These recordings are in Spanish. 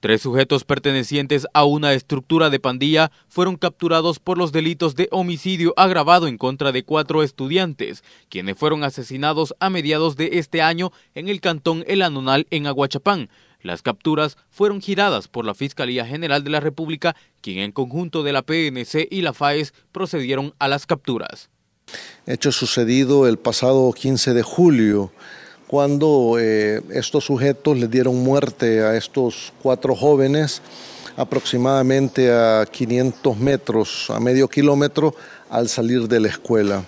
Tres sujetos pertenecientes a una estructura de pandilla fueron capturados por los delitos de homicidio agravado en contra de cuatro estudiantes, quienes fueron asesinados a mediados de este año en el cantón El Anonal en Aguachapán. Las capturas fueron giradas por la Fiscalía General de la República, quien en conjunto de la PNC y la FAES procedieron a las capturas. Hecho sucedido el pasado 15 de julio cuando eh, estos sujetos le dieron muerte a estos cuatro jóvenes aproximadamente a 500 metros, a medio kilómetro, al salir de la escuela.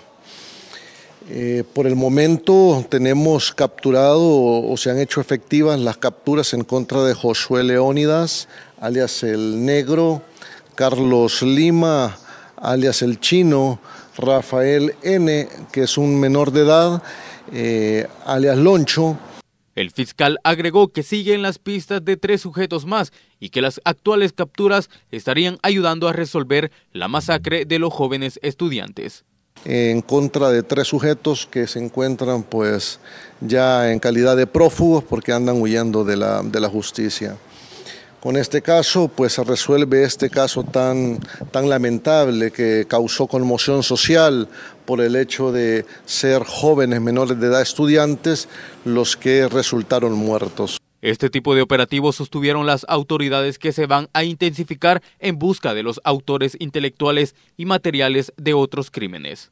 Eh, por el momento tenemos capturado o, se han hecho efectivas las capturas en contra de Josué Leónidas, alias el Negro, Carlos Lima, alias el Chino, Rafael N., que es un menor de edad, eh, alias Loncho. El fiscal agregó que siguen las pistas de tres sujetos más y que las actuales capturas estarían ayudando a resolver la masacre de los jóvenes estudiantes. En contra de tres sujetos que se encuentran pues ya en calidad de prófugos porque andan huyendo de la justicia. Con este caso, pues se resuelve este caso tan, tan lamentable que causó conmoción social por el hecho de ser jóvenes menores de edad estudiantes los que resultaron muertos. Este tipo de operativos sostuvieron las autoridades que se van a intensificar en busca de los autores intelectuales y materiales de otros crímenes.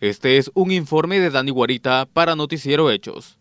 Este es un informe de Dani Guarita para Noticiero Hechos.